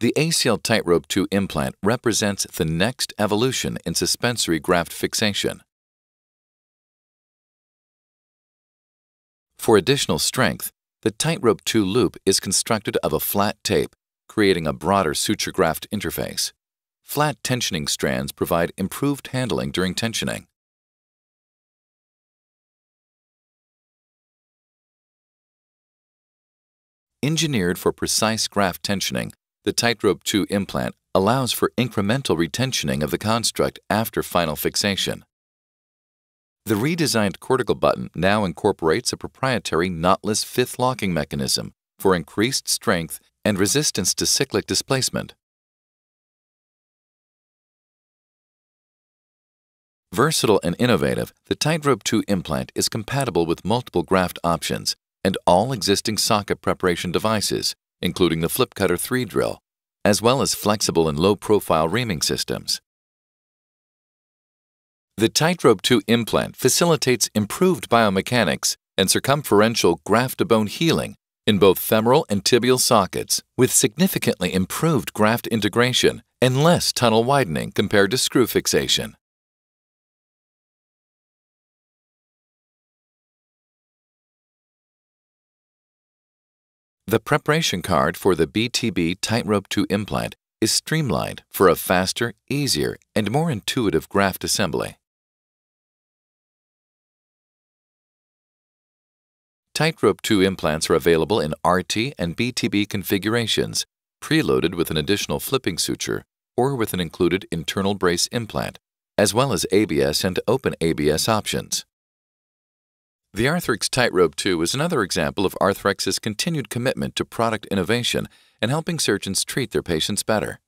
The ACL Tightrope 2 implant represents the next evolution in suspensory graft fixation. For additional strength, the Tightrope 2 loop is constructed of a flat tape, creating a broader suture graft interface. Flat tensioning strands provide improved handling during tensioning. Engineered for precise graft tensioning, the tightrope 2 implant allows for incremental retensioning of the construct after final fixation. The redesigned cortical button now incorporates a proprietary knotless fifth locking mechanism for increased strength and resistance to cyclic displacement. Versatile and innovative, the Tightrope 2 implant is compatible with multiple graft options and all existing socket preparation devices, including the Flipcutter 3 drill, as well as flexible and low-profile reaming systems. The Tightrope 2 implant facilitates improved biomechanics and circumferential graft-to-bone healing in both femoral and tibial sockets with significantly improved graft integration and less tunnel widening compared to screw fixation. The preparation card for the BTB Tightrope 2 implant is streamlined for a faster, easier, and more intuitive graft assembly. Tightrope 2 implants are available in RT and BTB configurations, preloaded with an additional flipping suture or with an included internal brace implant, as well as ABS and open ABS options. The Arthrex Tightrope 2 is another example of Arthrex's continued commitment to product innovation and helping surgeons treat their patients better.